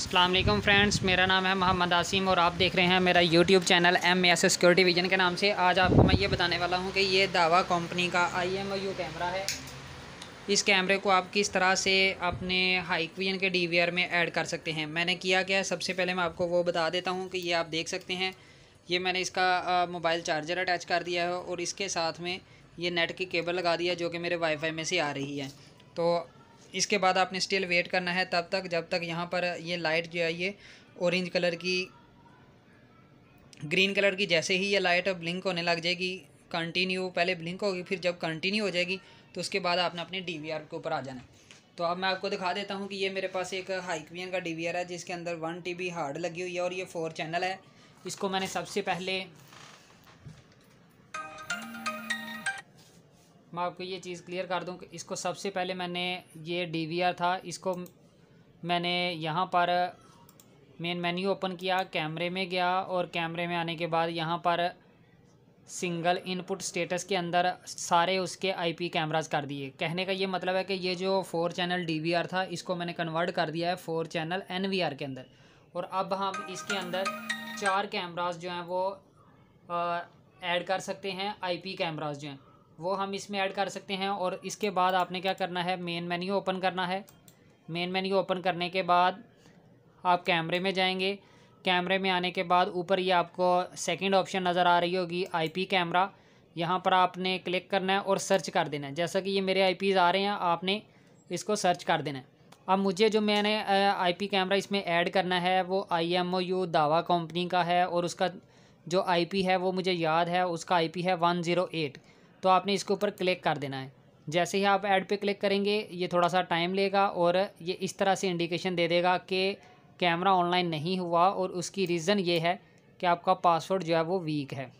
Aslam friends मेरा नाम है मोहम्मद आसिम और आप देख रहे हैं मेरा YouTube channel M S security vision के नाम से आज आपको मैं ये बताने वाला हूँ कि ये दावा कंपनी का आई एम यू कैमरा है इस कैमरे को आप किस तरह से अपने हाइक विजन के डी वी आर में ऐड कर सकते हैं मैंने किया क्या है सबसे पहले मैं आपको वो बता देता हूँ कि ये आप देख सकते हैं ये मैंने इसका मोबाइल चार्जर अटैच कर दिया है और इसके साथ में ये नेट की केबल लगा दिया जो कि मेरे वाईफाई में से आ रही है तो इसके बाद आपने स्टिल वेट करना है तब तक जब तक यहाँ पर ये लाइट जो है ये ऑरेंज कलर की ग्रीन कलर की जैसे ही ये लाइट ब्लिंक होने लग जाएगी कंटिन्यू पहले ब्लिंक होगी फिर जब कंटिन्यू हो जाएगी तो उसके बाद आपने अपने डी के ऊपर आ जाना तो अब मैं आपको दिखा देता हूँ कि ये मेरे पास एक हाइकवियन का डी है जिसके अंदर वन टी हार्ड लगी हुई है और ये फोर चैनल है इसको मैंने सबसे पहले मैं आपको ये चीज़ क्लियर कर दूँ कि इसको सबसे पहले मैंने ये डी था इसको मैंने यहाँ पर मेन मेन्यू ओपन किया कैमरे में गया और कैमरे में आने के बाद यहाँ पर सिंगल इनपुट स्टेटस के अंदर सारे उसके आईपी कैमराज कर दिए कहने का ये मतलब है कि ये जो फोर चैनल डीवीआर था इसको मैंने कन्वर्ट कर दिया है फोर चैनल एनवीआर के अंदर और अब हम इसके अंदर चार कैमराज जो हैं वो ऐड कर सकते हैं आईपी कैमराज जो हैं वो हम इसमें ऐड कर सकते हैं और इसके बाद आपने क्या करना है मेन मेन्यू ओपन करना है मेन मेन्यू ओपन करने के बाद आप कैमरे में जाएंगे कैमरे में आने के बाद ऊपर ये आपको सेकंड ऑप्शन नज़र आ रही होगी आईपी कैमरा यहाँ पर आपने क्लिक करना है और सर्च कर देना है जैसा कि ये मेरे आई आ रहे हैं आपने इसको सर्च कर देना है अब मुझे जो मैंने आई कैमरा इसमें ऐड करना है वो आईएमओयू दावा कंपनी का है और उसका जो आईपी है वो मुझे याद है उसका आईपी है वन ज़ीरो एट तो आपने इसके ऊपर क्लिक कर देना है जैसे ही आप ऐड पे क्लिक करेंगे ये थोड़ा सा टाइम लेगा और ये इस तरह से इंडिकेशन दे देगा कि कैमरा ऑनलाइन नहीं हुआ और उसकी रीज़न ये है कि आपका पासवर्ड जो है वो वीक है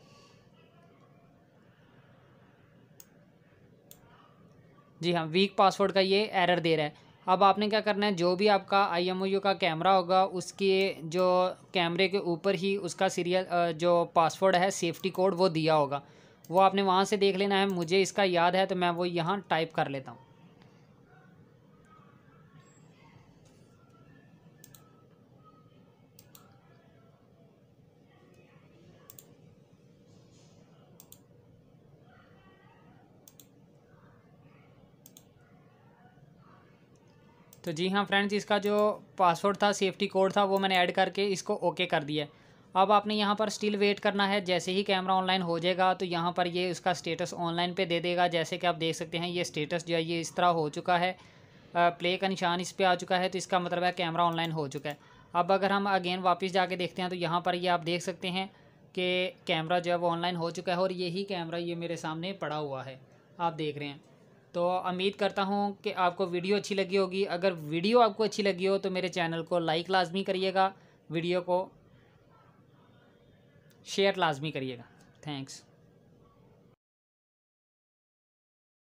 जी हाँ वीक पासवर्ड का ये एरर दे रहा है अब आपने क्या करना है जो भी आपका आई का कैमरा होगा उसके जो कैमरे के ऊपर ही उसका सीरियल जो पासवर्ड है सेफ्टी कोड वो दिया होगा वो आपने वहाँ से देख लेना है मुझे इसका याद है तो मैं वो यहाँ टाइप कर लेता हूँ तो जी हाँ फ्रेंड्स इसका जो पासवर्ड था सेफ्टी कोड था वो मैंने ऐड करके इसको ओके कर दिया है अब आपने यहाँ पर स्टिल वेट करना है जैसे ही कैमरा ऑनलाइन हो जाएगा तो यहाँ पर ये उसका स्टेटस ऑनलाइन पे दे देगा जैसे कि आप देख सकते हैं ये स्टेटस जो है ये इस तरह हो चुका है प्ले का निशान इस पर आ चुका है तो इसका मतलब है कैमरा ऑनलाइन हो चुका है अब अगर हम अगेन वापस जाके देखते हैं तो यहाँ पर ये आप देख सकते हैं कि कैमरा जो है वो ऑनलाइन हो चुका है और यही कैमरा ये मेरे सामने पड़ा हुआ है आप देख रहे हैं तो उम्मीद करता हूँ कि आपको वीडियो अच्छी लगी होगी अगर वीडियो आपको अच्छी लगी हो तो मेरे चैनल को लाइक लाजमी करिएगा वीडियो को शेयर लाजमी करिएगा थैंक्स